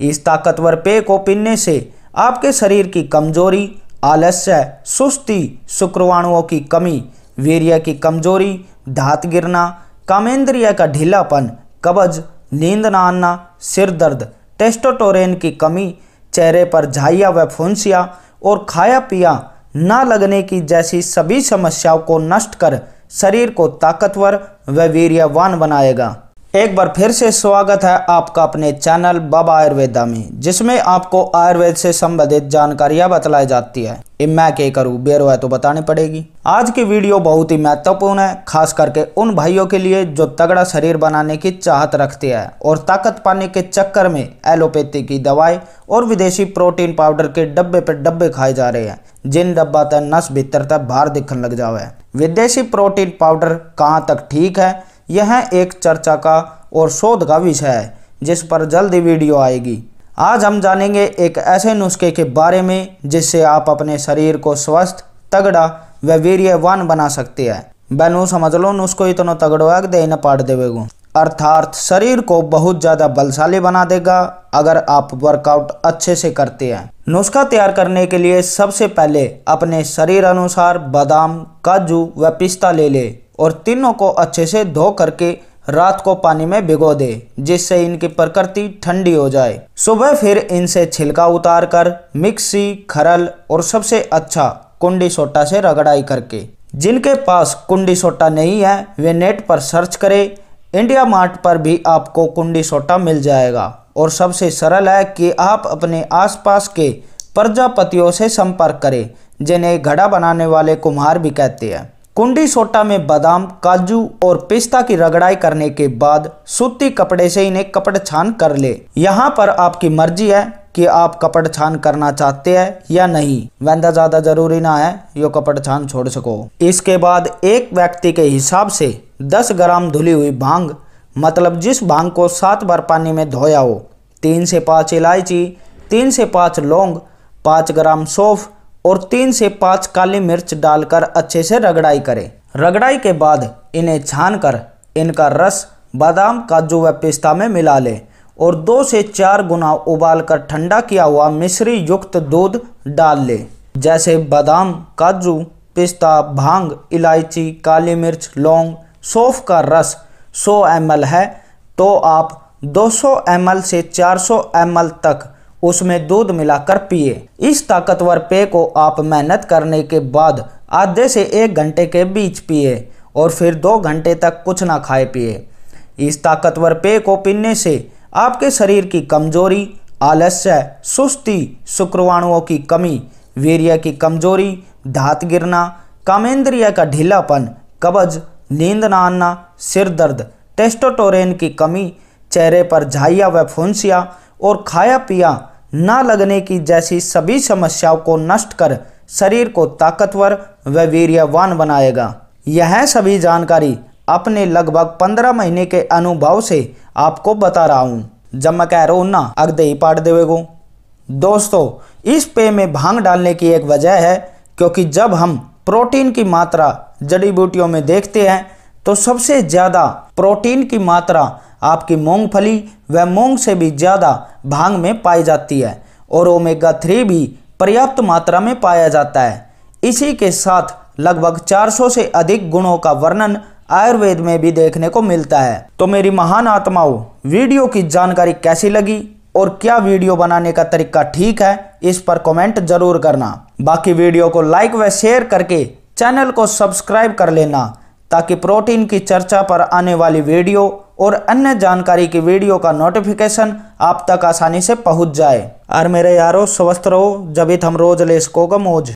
इस ताकतवर पेय को पीने से आपके शरीर की कमजोरी आलस्य सुस्ती शुक्रवाणुओं की कमी वीर्य की कमजोरी धात गिरना कामेंद्रिय का ढीलापन कब्ज नींद न आना सिर दर्द टेस्टोटोरेन की कमी चेहरे पर झाइया व फुंसिया और खाया पिया ना लगने की जैसी सभी समस्याओं को नष्ट कर शरीर को ताकतवर व वीर्यवान बनाएगा एक बार फिर से स्वागत है आपका अपने चैनल बाबा आयुर्वेदा में जिसमें आपको आयुर्वेद से संबंधित जानकारियां बतलाई जाती है ये मैं क्या करूँ बेरो है तो बतानी पड़ेगी आज की वीडियो बहुत ही महत्वपूर्ण है खास करके उन भाइयों के लिए जो तगड़ा शरीर बनाने की चाहत रखते हैं और ताकत पाने के चक्कर में एलोपैथी की दवाई और विदेशी प्रोटीन पाउडर के डब्बे पर डब्बे खाए जा रहे हैं जिन डब्बा तक नस भीतर तक बाहर दिखने लग जावे विदेशी प्रोटीन पाउडर कहाँ तक ठीक है यह एक चर्चा का और शोध का विषय है जिस पर जल्दी वीडियो आएगी आज हम जानेंगे एक ऐसे नुस्खे के बारे में जिससे आप अपने शरीर को स्वस्थ तगड़ा व वीर्यवान बना सकते हैं बनु समझ लो नुस्खो इतना है दे न पाट देवेगो अर्थात शरीर को बहुत ज़्यादा बलशाली बना देगा अगर आप वर्कआउट अच्छे से करते हैं नुस्खा तैयार करने के लिए सबसे पहले अपने शरीर अनुसार बादाम काजू व पिस्ता ले लें और तीनों को अच्छे से धो करके रात को पानी में भिगो दे जिससे इनकी प्रकृति ठंडी हो जाए सुबह फिर इनसे छिलका उतार कर मिक्सी खरल और सबसे अच्छा कुंडी सोटा से रगड़ाई करके जिनके पास कुंडी सोटा नहीं है वे नेट पर सर्च करें इंडिया मार्ट पर भी आपको कुंडी सोटा मिल जाएगा और सबसे सरल है कि आप अपने आसपास के प्रजापतियों से संपर्क करें जिन्हें घड़ा बनाने वाले कुम्हार भी कहते हैं कुंडी सोटा में बादाम काजू और पिस्ता की रगड़ाई करने के बाद सूती कपड़े से इन्हें कपड़ छान कर ले यहाँ पर आपकी मर्जी है कि आप कपड़ छान करना चाहते हैं या नहीं वैंदा ज़्यादा जरूरी ना है यो कपड़ छान छोड़ सको इसके बाद एक व्यक्ति के हिसाब से 10 ग्राम धुली हुई भांग मतलब जिस भांग को सात बार पानी में धोया हो तीन से पाँच इलायची तीन से पाँच लौंग पाँच ग्राम सौफ़ और तीन से पाँच काली मिर्च डालकर अच्छे से रगड़ाई करें रगड़ाई के बाद इन्हें कर इनका रस बादाम काजू व पिस्ता में मिला लें और दो से चार गुना उबालकर ठंडा किया हुआ मिश्री युक्त दूध डाल लें जैसे बादाम काजू पिस्ता भांग इलायची काली मिर्च लौंग सौफ का रस 100 एम है तो आप 200 एम से 400 एम तक उसमें दूध मिलाकर पिए इस ताकतवर पेय को आप मेहनत करने के बाद आधे से एक घंटे के बीच पिए और फिर दो घंटे तक कुछ ना खाए पिए इस ताकतवर पेय को पीने से आपके शरीर की कमजोरी आलस्य सुस्ती शुक्रवाणुओं की कमी वीर्य की कमजोरी धात गिरना कामेंद्रिय का ढीलापन कबज नींद न आना सिर दर्द टेस्टोटोरेन की कमी चेहरे पर झाइया व फुंसिया और खाया पिया न लगने की जैसी सभी समस्याओं को नष्ट कर शरीर को ताकतवर व वीर्यवान बनाएगा यह सभी जानकारी अपने लगभग पंद्रह महीने के अनुभव से आपको बता रहा हूँ जब मैं कह रहा हूँ ना अगदे ही पाट देवेगो दोस्तों इस पेय में भांग डालने की एक वजह है क्योंकि जब हम प्रोटीन की मात्रा जड़ी बूटियों में देखते हैं तो सबसे ज़्यादा प्रोटीन की मात्रा आपकी मूंगफली व मूंग से भी ज़्यादा भांग में पाई जाती है और ओमेगा थ्री भी पर्याप्त मात्रा में पाया जाता है इसी के साथ लगभग 400 से अधिक गुणों का वर्णन आयुर्वेद में भी देखने को मिलता है तो मेरी महान आत्माओं वीडियो की जानकारी कैसी लगी और क्या वीडियो बनाने का तरीका ठीक है इस पर कमेंट जरूर करना बाकी वीडियो को लाइक व शेयर करके चैनल को सब्सक्राइब कर लेना ताकि प्रोटीन की चर्चा पर आने वाली वीडियो और अन्य जानकारी की वीडियो का नोटिफिकेशन आप तक आसानी से पहुंच जाए और मेरे यारों स्वस्थ रहो जब हम रोज ले का मौज